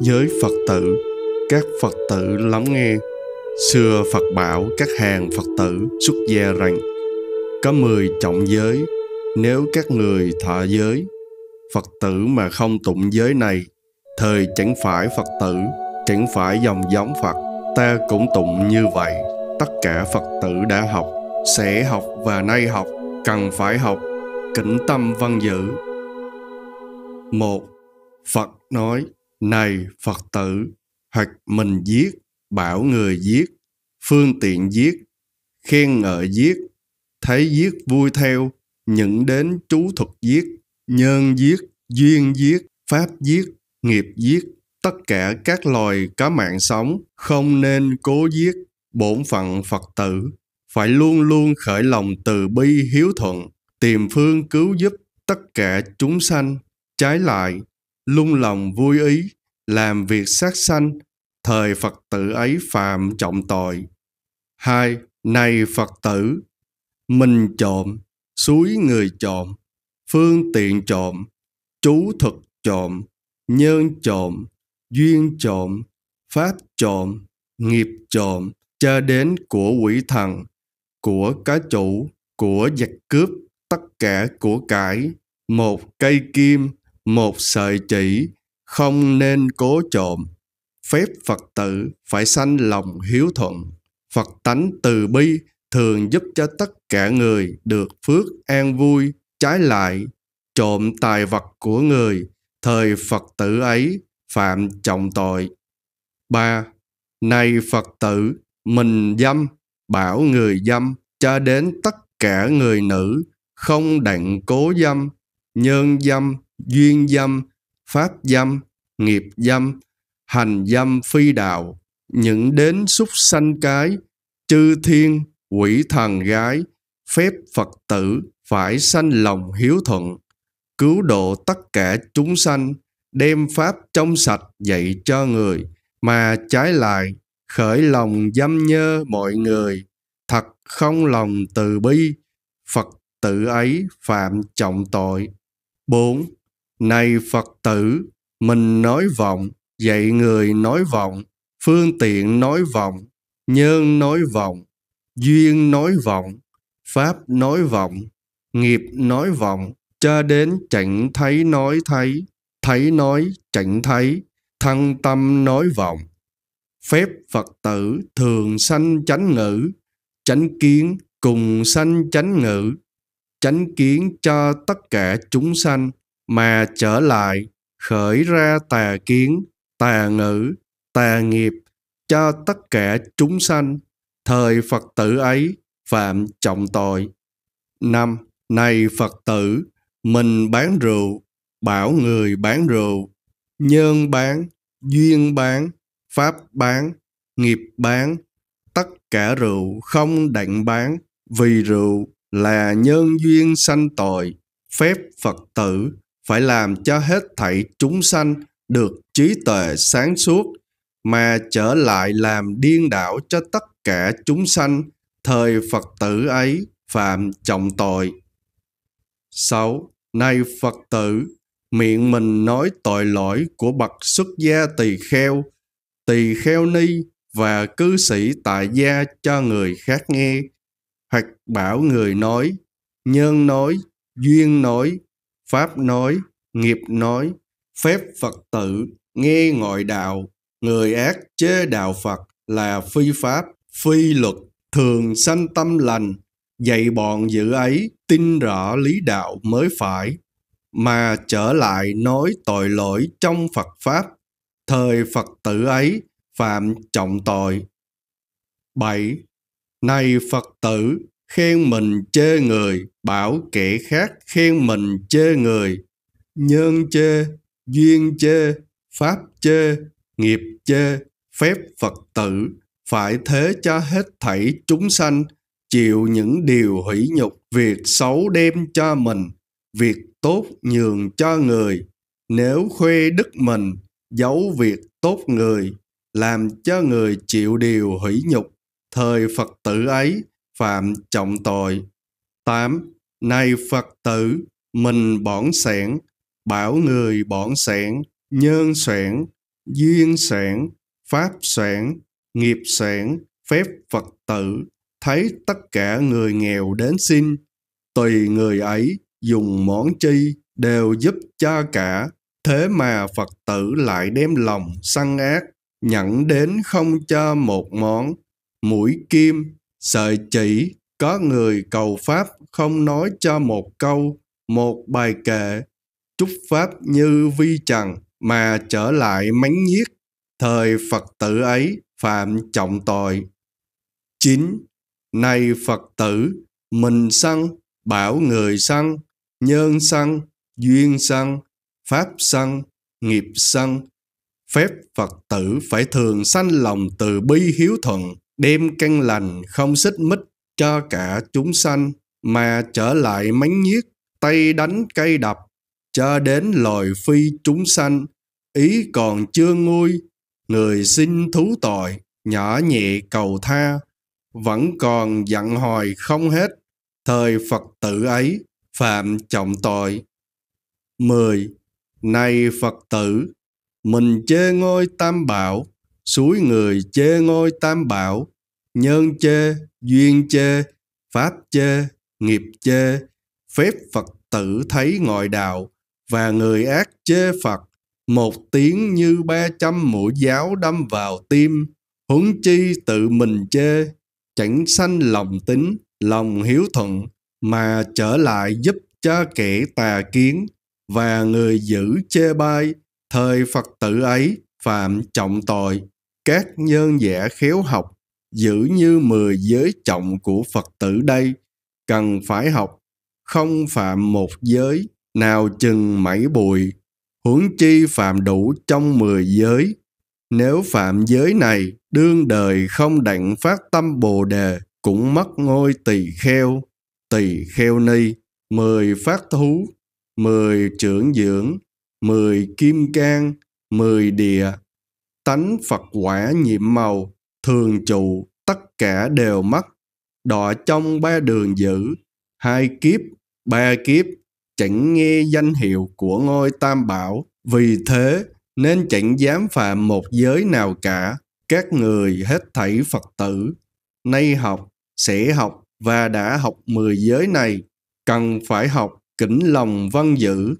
giới Phật tử, các Phật tử lắng nghe. Xưa Phật bảo các hàng Phật tử xuất gia rằng có mười trọng giới, nếu các người thọ giới, Phật tử mà không tụng giới này, thời chẳng phải Phật tử, chẳng phải dòng giống Phật, ta cũng tụng như vậy. Tất cả Phật tử đã học, sẽ học và nay học, cần phải học, kính tâm văn vâng dự. một Phật nói này Phật tử, hoặc mình giết, bảo người giết, phương tiện giết, khen ngợi giết, thấy giết vui theo, những đến chú thuật giết, nhân giết, duyên giết, pháp giết, nghiệp giết, tất cả các loài có mạng sống không nên cố giết, bổn phận Phật tử. Phải luôn luôn khởi lòng từ bi hiếu thuận, tìm phương cứu giúp tất cả chúng sanh. Trái lại, lung lòng vui ý, làm việc sát sanh, thời Phật tử ấy phạm trọng tội. Hai, này Phật tử, mình trộm, suối người trộm, phương tiện trộm, chú thực trộm, nhân trộm, duyên trộm, pháp trộm, nghiệp trộm, cho đến của quỷ thần, của cá chủ, của giặc cướp, tất cả của cải, một cây kim, một sợi chỉ không nên cố trộm phép phật tử phải sanh lòng hiếu thuận phật tánh từ bi thường giúp cho tất cả người được phước an vui trái lại trộm tài vật của người thời phật tử ấy phạm trọng tội ba này phật tử mình dâm bảo người dâm cho đến tất cả người nữ không đặng cố dâm nhân dâm duyên dâm, pháp dâm, nghiệp dâm, hành dâm phi đạo, những đến xúc sanh cái, chư thiên, quỷ thần gái, phép Phật tử phải sanh lòng hiếu thuận, cứu độ tất cả chúng sanh, đem pháp trong sạch dạy cho người, mà trái lại khởi lòng dâm nhơ mọi người, thật không lòng từ bi, Phật tử ấy phạm trọng tội. 4. Này Phật tử, mình nói vọng, dạy người nói vọng, phương tiện nói vọng, nhân nói vọng, duyên nói vọng, pháp nói vọng, nghiệp nói vọng, cho đến chẳng thấy nói thấy, thấy nói chẳng thấy, thân tâm nói vọng. Phép Phật tử thường sanh chánh ngữ, chánh kiến cùng sanh chánh ngữ, chánh kiến cho tất cả chúng sanh, mà trở lại khởi ra tà kiến tà ngữ tà nghiệp cho tất cả chúng sanh thời phật tử ấy phạm trọng tội năm này phật tử mình bán rượu bảo người bán rượu nhân bán duyên bán pháp bán nghiệp bán tất cả rượu không đặng bán vì rượu là nhân duyên sanh tội phép phật tử phải làm cho hết thảy chúng sanh được trí tuệ sáng suốt mà trở lại làm điên đảo cho tất cả chúng sanh thời Phật tử ấy phạm trọng tội. 6. này Phật tử, miệng mình nói tội lỗi của bậc xuất gia tỳ kheo, tỳ kheo ni và cư sĩ tại gia cho người khác nghe, hoặc bảo người nói, nhân nói, duyên nói, pháp nói nghiệp nói phép phật tự nghe ngoại đạo người ác chế đạo phật là phi pháp phi luật thường sanh tâm lành dạy bọn dữ ấy tin rõ lý đạo mới phải mà trở lại nói tội lỗi trong phật pháp thời phật tử ấy phạm trọng tội 7. Này Phật tử, khen mình chê người bảo kẻ khác khen mình chê người nhân chê duyên chê pháp chê nghiệp chê phép phật tử phải thế cho hết thảy chúng sanh chịu những điều hủy nhục việc xấu đem cho mình việc tốt nhường cho người nếu khuê đức mình giấu việc tốt người làm cho người chịu điều hủy nhục thời phật tử ấy phạm trọng tội. 8. Này Phật tử, mình bỏng sẻn, bảo người bỏng sẻn, nhân sẻn, duyên sẻn, pháp sẻn, nghiệp sẻn, phép Phật tử, thấy tất cả người nghèo đến xin, tùy người ấy dùng món chi đều giúp cho cả, thế mà Phật tử lại đem lòng săn ác, nhận đến không cho một món, mũi kim, Sợi chỉ có người cầu Pháp không nói cho một câu, một bài kệ, chúc Pháp như vi trần mà trở lại mánh nhiếc, thời Phật tử ấy phạm trọng tội. chín Này Phật tử, mình sân, bảo người sân, nhân sân, duyên sân, pháp sân, nghiệp sân. Phép Phật tử phải thường sanh lòng từ bi hiếu thuận, đêm căn lành không xích mít cho cả chúng sanh mà trở lại mánh nhiếc tay đánh cây đập cho đến loài phi chúng sanh ý còn chưa nguôi người xin thú tội nhỏ nhẹ cầu tha vẫn còn giận hỏi không hết thời phật tử ấy phạm trọng tội 10. Này Phật tử, mình chê ngôi tam bảo suối người chê ngôi tam bảo, nhân chê, duyên chê, pháp chê, nghiệp chê, phép Phật tử thấy ngoại đạo, và người ác chê Phật, một tiếng như ba trăm mũi giáo đâm vào tim, huống chi tự mình chê, chẳng sanh lòng tính, lòng hiếu thuận, mà trở lại giúp cho kẻ tà kiến, và người giữ chê bai, thời Phật tử ấy phạm trọng tội các nhân giả khéo học giữ như mười giới trọng của Phật tử đây cần phải học không phạm một giới nào chừng mảy bụi huống chi phạm đủ trong mười giới nếu phạm giới này đương đời không đặng phát tâm bồ đề cũng mất ngôi tỳ kheo tỳ kheo ni mười phát thú mười trưởng dưỡng mười kim cang mười địa tánh Phật quả nhiệm màu, thường trụ, tất cả đều mất. Đọ trong ba đường dữ, hai kiếp, ba kiếp, chẳng nghe danh hiệu của ngôi tam bảo. Vì thế, nên chẳng dám phạm một giới nào cả. Các người hết thảy Phật tử, nay học, sẽ học và đã học mười giới này, cần phải học, kính lòng văn dữ,